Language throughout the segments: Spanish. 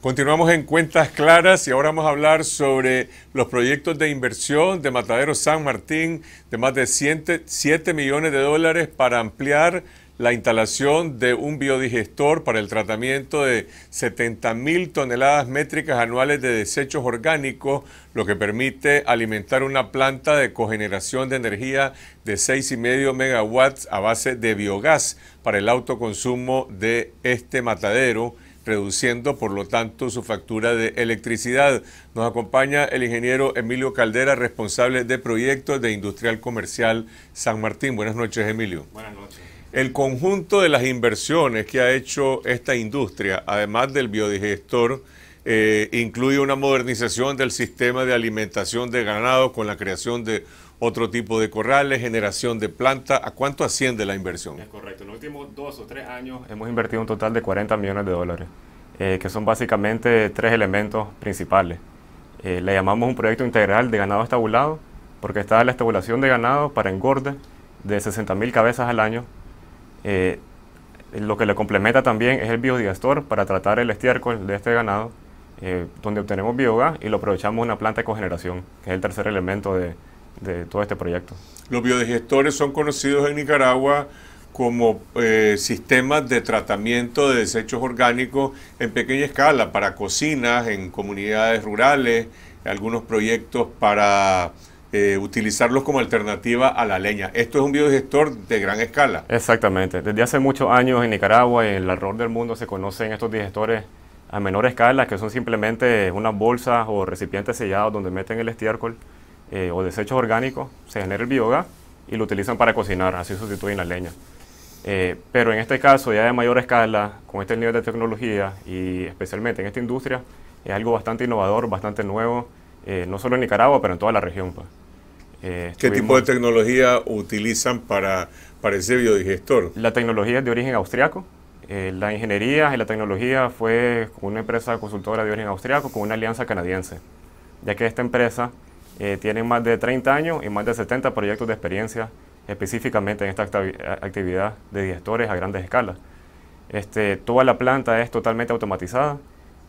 Continuamos en Cuentas Claras y ahora vamos a hablar sobre los proyectos de inversión de Matadero San Martín de más de 7 millones de dólares para ampliar la instalación de un biodigestor para el tratamiento de 70 mil toneladas métricas anuales de desechos orgánicos, lo que permite alimentar una planta de cogeneración de energía de 6,5 megawatts a base de biogás para el autoconsumo de este matadero reduciendo por lo tanto su factura de electricidad. Nos acompaña el ingeniero Emilio Caldera, responsable de proyectos de Industrial Comercial San Martín. Buenas noches, Emilio. Buenas noches. El conjunto de las inversiones que ha hecho esta industria, además del biodigestor, eh, incluye una modernización del sistema de alimentación de ganado con la creación de otro tipo de corrales, generación de planta. ¿A cuánto asciende la inversión? Es correcto. En los últimos dos o tres años hemos invertido un total de 40 millones de dólares, eh, que son básicamente tres elementos principales. Eh, le llamamos un proyecto integral de ganado estabulado, porque está la estabulación de ganado para engorde de 60.000 cabezas al año. Eh, lo que le complementa también es el biodigestor para tratar el estiércol de este ganado, donde obtenemos biogás y lo aprovechamos en una planta de cogeneración, que es el tercer elemento de, de todo este proyecto. Los biodigestores son conocidos en Nicaragua como eh, sistemas de tratamiento de desechos orgánicos en pequeña escala, para cocinas, en comunidades rurales, algunos proyectos para eh, utilizarlos como alternativa a la leña. Esto es un biodigestor de gran escala. Exactamente. Desde hace muchos años en Nicaragua y en el alrededor del mundo se conocen estos digestores a menor escala, que son simplemente unas bolsas o recipientes sellados donde meten el estiércol eh, o desechos orgánicos, se genera el biogás y lo utilizan para cocinar, así sustituyen la leña. Eh, pero en este caso, ya de mayor escala, con este nivel de tecnología y especialmente en esta industria, es algo bastante innovador, bastante nuevo, eh, no solo en Nicaragua, pero en toda la región. Pues. ¿Qué tipo de tecnología utilizan para, para ese biodigestor? La tecnología es de origen austriaco. la ingeniería y la tecnología fue una empresa consultora de origen austriaco con una alianza canadiense, ya que esta empresa eh, tienen más de 30 años y más de 70 proyectos de experiencia específicamente en esta actividad de digestores a grandes escalas. Este, toda la planta es totalmente automatizada,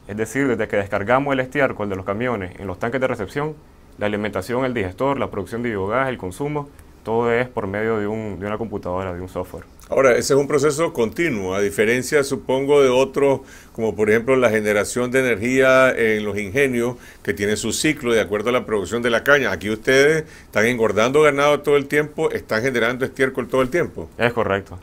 es decir, desde que descargamos el estiércol de los camiones en los tanques de recepción, la alimentación, el digestor, la producción de biogás, el consumo, todo es por medio de, una computadora, de un software. Ahora, ese es un proceso continuo, a diferencia, supongo, de otros, como por ejemplo la generación de energía en los ingenios, que tiene su ciclo de acuerdo a la producción de la caña. Aquí ustedes están engordando ganado todo el tiempo, están generando estiércol todo el tiempo. Es correcto.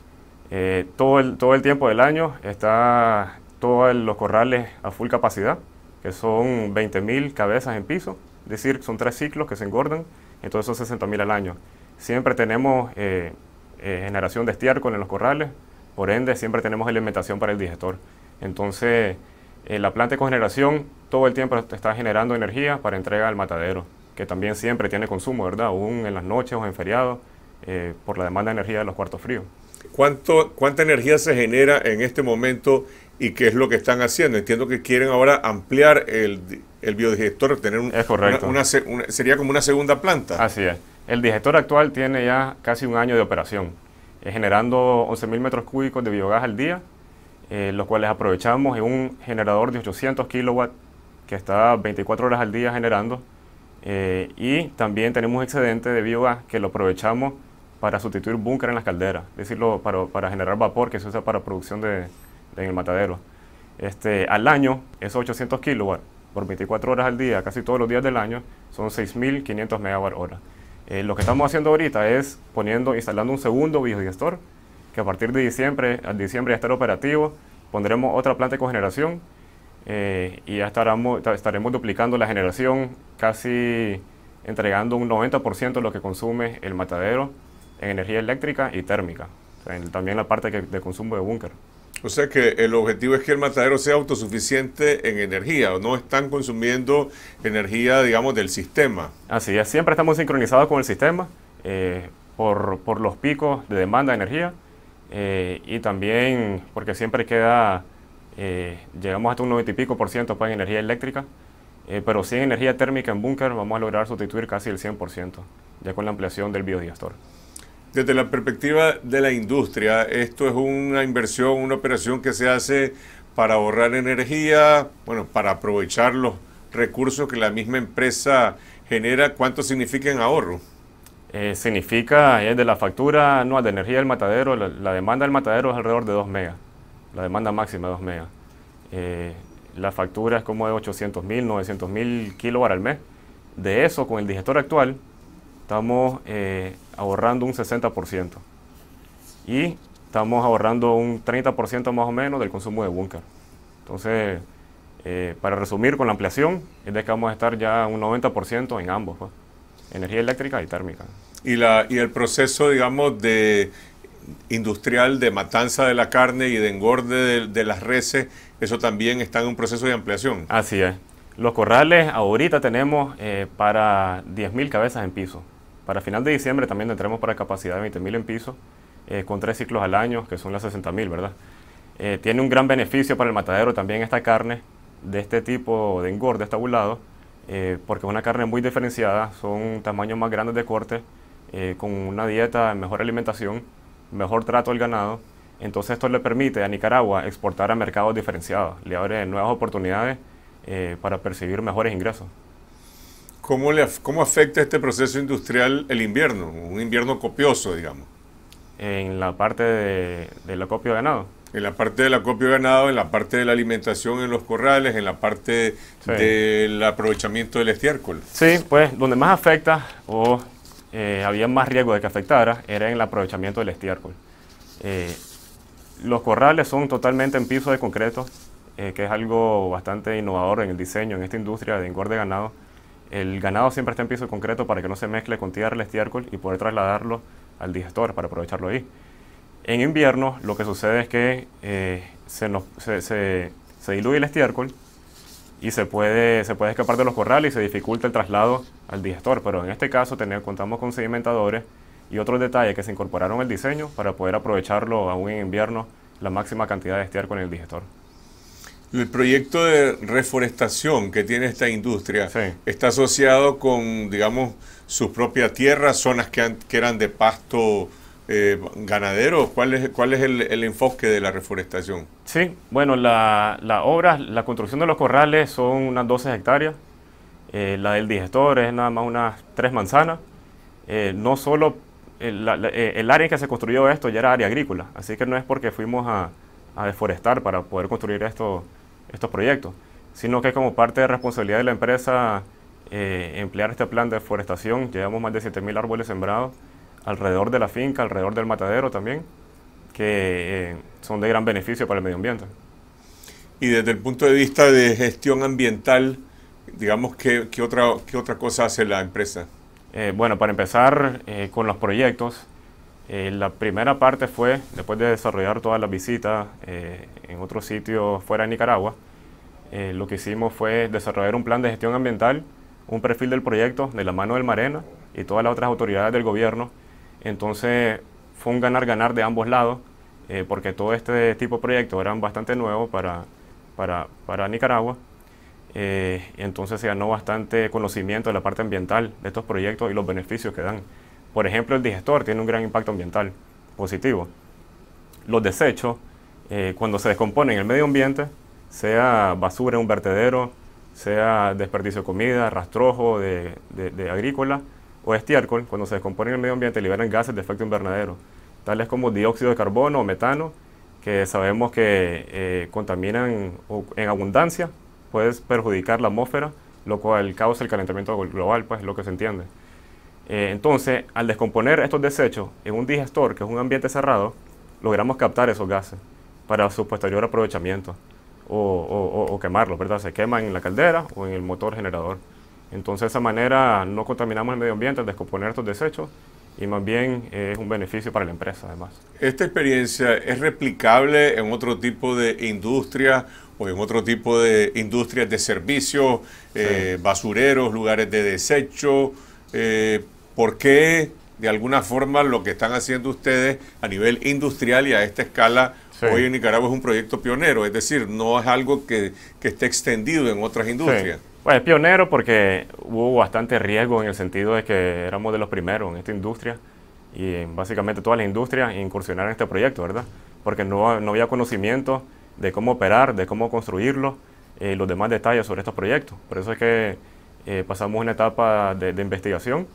Eh, todo, el, todo el tiempo del año está todos los corrales a full capacidad, que son 20.000 cabezas en piso, es decir, son tres ciclos que se engordan, entonces son 60.000 al año siempre tenemos eh, eh, generación de estiércol en los corrales, por ende siempre tenemos alimentación para el digestor. Entonces, eh, la planta de cogeneración todo el tiempo está generando energía para entrega al matadero, que también siempre tiene consumo, ¿verdad? Aún en las noches o en feriados, por la demanda de energía de los cuartos fríos. ¿Cuánto, ¿Cuánta energía se genera en este momento y qué es lo que están haciendo? Entiendo que quieren ahora ampliar el, biodigestor, tener un, sería como una segunda planta. Así es. El digestor actual tiene ya casi un año de operación, eh, generando 11.000 metros cúbicos de biogás al día, eh, los cuales aprovechamos en un generador de 800 kilowatts que está 24 horas al día generando. Eh, y también tenemos excedente de biogás que lo aprovechamos para sustituir búnker en las calderas, es decir, para, generar vapor que se usa para producción en el matadero. Este, al año, esos 800 kilowatts por 24 horas al día, casi todos los días del año, son 6.500 megawatt hora. Eh, lo que estamos haciendo ahorita es poniendo, instalando un segundo biodigestor, que a partir de diciembre, a diciembre ya estará operativo, pondremos otra planta de cogeneración eh, y ya estaremos, duplicando la generación, casi entregando un 90% de lo que consume el matadero en energía eléctrica y térmica, también la parte de consumo de búnker. O sea que el objetivo es que el matadero sea autosuficiente en energía, no están consumiendo energía, digamos, del sistema. Así es, siempre estamos sincronizados con el sistema eh, por, los picos de demanda de energía eh, y también porque siempre queda, eh, llegamos hasta un 90 y pico por ciento para pues, energía eléctrica, pero sin energía térmica en búnker vamos a lograr sustituir casi el 100% ya con la ampliación del biodigestor desde la perspectiva de la industria, esto es una inversión, una operación que se hace para ahorrar energía, bueno, para aprovechar los recursos que la misma empresa genera. ¿Cuánto significa en ahorro? Eh, significa, es eh, de la factura anual de energía del matadero, la, demanda del matadero es alrededor de 2 megas, la demanda máxima de 2 megas. Eh, la factura es como de 800 mil, 900 mil kilovatios al mes. De eso, con el digestor actual, estamos eh, ahorrando un 60% y estamos ahorrando un 30% más o menos del consumo de búnker. Entonces, eh, para resumir con la ampliación, es de que vamos a estar ya un 90% en ambos, pues. energía eléctrica y térmica. Y, la, y el proceso, digamos, de industrial de matanza de la carne y de engorde de, las reses, eso también está en un proceso de ampliación. Así es. Los corrales ahorita tenemos eh, para 10.000 cabezas en piso. Para final de diciembre también tendremos para capacidad de 20.000 en piso, eh, con tres ciclos al año, que son las 60.000, ¿verdad? Eh, tiene un gran beneficio para el matadero también esta carne de este tipo de engorde, este eh, porque es una carne muy diferenciada, son tamaños más grandes de corte, con una dieta, mejor alimentación, mejor trato al ganado. Entonces esto le permite a Nicaragua exportar a mercados diferenciados, le abre nuevas oportunidades para percibir mejores ingresos. ¿Cómo, le, ¿Cómo afecta este proceso industrial el invierno? Un invierno copioso, digamos. En la parte del acopio de ganado. En la parte del acopio de ganado, en la parte de la alimentación en los corrales, en la parte del aprovechamiento del estiércol. Sí, pues donde más afecta o eh, había más riesgo de que afectara era en el aprovechamiento del estiércol. Eh, los corrales son totalmente en piso de concreto, eh, que es algo bastante innovador en el diseño, en esta industria de engorde de ganado el ganado siempre está en piso concreto para que no se mezcle con tierra el estiércol y poder trasladarlo al digestor para aprovecharlo ahí. En invierno lo que sucede es que eh, se, diluye el estiércol y se puede, se puede escapar de los corrales y se dificulta el traslado al digestor, pero en este caso contamos con sedimentadores y otros detalles que se incorporaron al diseño para poder aprovecharlo aún en invierno la máxima cantidad de estiércol en el digestor. El proyecto de reforestación que tiene esta industria está asociado con, digamos, su propia tierra, zonas que, eran de pasto eh, ganadero. ¿Cuál es, cuál es el, enfoque de la reforestación? Sí, bueno, la, obra, la construcción de los corrales son unas 12 hectáreas. Eh, la del digestor es nada más unas 3 manzanas. Eh, no solo el, el, área en que se construyó esto ya era área agrícola, así que no es porque fuimos a deforestar para poder construir esto, estos proyectos, sino que como parte de responsabilidad de la empresa eh, emplear este plan de deforestación, llevamos más de 7.000 árboles sembrados alrededor de la finca, alrededor del matadero también, que eh, son de gran beneficio para el medio ambiente. Y desde el punto de vista de gestión ambiental, digamos, ¿qué, otra, otra cosa hace la empresa? Eh, bueno, para empezar con los proyectos, eh, la primera parte fue, después de desarrollar todas las visitas eh, en otros sitios fuera de Nicaragua, eh, lo que hicimos fue desarrollar un plan de gestión ambiental, un perfil del proyecto de la mano del Marena y todas las otras autoridades del gobierno. Entonces fue un ganar-ganar de ambos lados, porque todo este tipo de proyectos eran bastante nuevos para, para Nicaragua. entonces se ganó bastante conocimiento de la parte ambiental de estos proyectos y los beneficios que dan. Por ejemplo, el digestor tiene un gran impacto ambiental positivo. Los desechos, eh, cuando se descomponen en el medio ambiente, sea basura en un vertedero, sea desperdicio de comida, rastrojo de, de, agrícola o estiércol, cuando se descomponen en el medio ambiente liberan gases de efecto invernadero, tales como dióxido de carbono o metano, que sabemos que eh, contaminan en abundancia, puedes perjudicar la atmósfera, lo cual causa el calentamiento global, pues lo que se entiende. Eh, entonces, al descomponer estos desechos en un digestor, que es un ambiente cerrado, logramos captar esos gases para su posterior aprovechamiento o, o, quemarlos, ¿verdad? Se queman en la caldera o en el motor generador. Entonces, de esa manera no contaminamos el medio ambiente al descomponer estos desechos y más bien eh, es un beneficio para la empresa además. ¿Esta experiencia es replicable en otro tipo de industria o en otro tipo de industrias de servicios, eh, basureros, lugares de desecho? ¿Por qué de alguna forma lo que están haciendo ustedes a nivel industrial y a esta escala hoy en Nicaragua es un proyecto pionero? Es decir, no es algo que, esté extendido en otras industrias. es pionero porque hubo bastante riesgo en el sentido de que éramos de los primeros en esta industria y en básicamente todas las industrias incursionar en este proyecto, ¿verdad? Porque no, había conocimiento de cómo operar, de cómo construirlo eh, los demás detalles sobre estos proyectos. Por eso es que eh, pasamos una etapa de investigación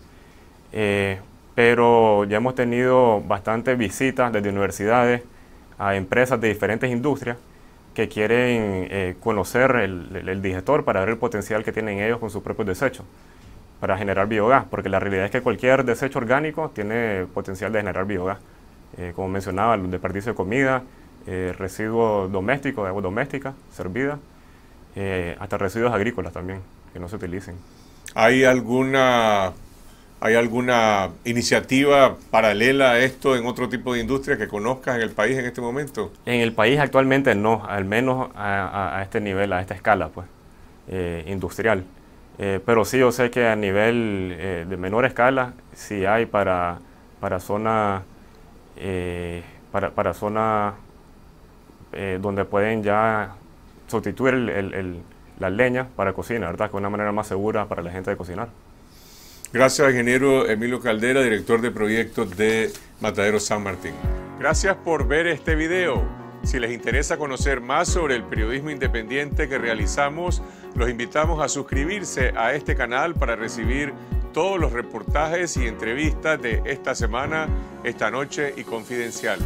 eh, pero ya hemos tenido bastantes visitas desde universidades a empresas de diferentes industrias que quieren eh, conocer el, digestor para ver el potencial que tienen ellos con sus propios desechos para generar biogás, porque la realidad es que cualquier desecho orgánico tiene potencial de generar biogás. Eh, como mencionaba, el desperdicio de comida, residuos domésticos, de agua doméstica, servida, hasta residuos agrícolas también, que no se utilicen. ¿Hay alguna ¿Hay alguna iniciativa paralela a esto en otro tipo de industria que conozcas en el país en este momento? En el país actualmente no, al menos a, este nivel, a esta escala, pues, eh, industrial. Eh, pero sí, yo sé que a nivel eh, de menor escala sí hay para, para zonas para, zona, donde pueden ya sustituir el, leñas leña para cocinar, ¿verdad? Que una manera más segura para la gente de cocinar. Gracias, ingeniero Emilio Caldera, director de proyectos de Matadero San Martín. Gracias por ver este video. Si les interesa conocer más sobre el periodismo independiente que realizamos, los invitamos a suscribirse a este canal para recibir todos los reportajes y entrevistas de esta semana, esta noche y confidencial.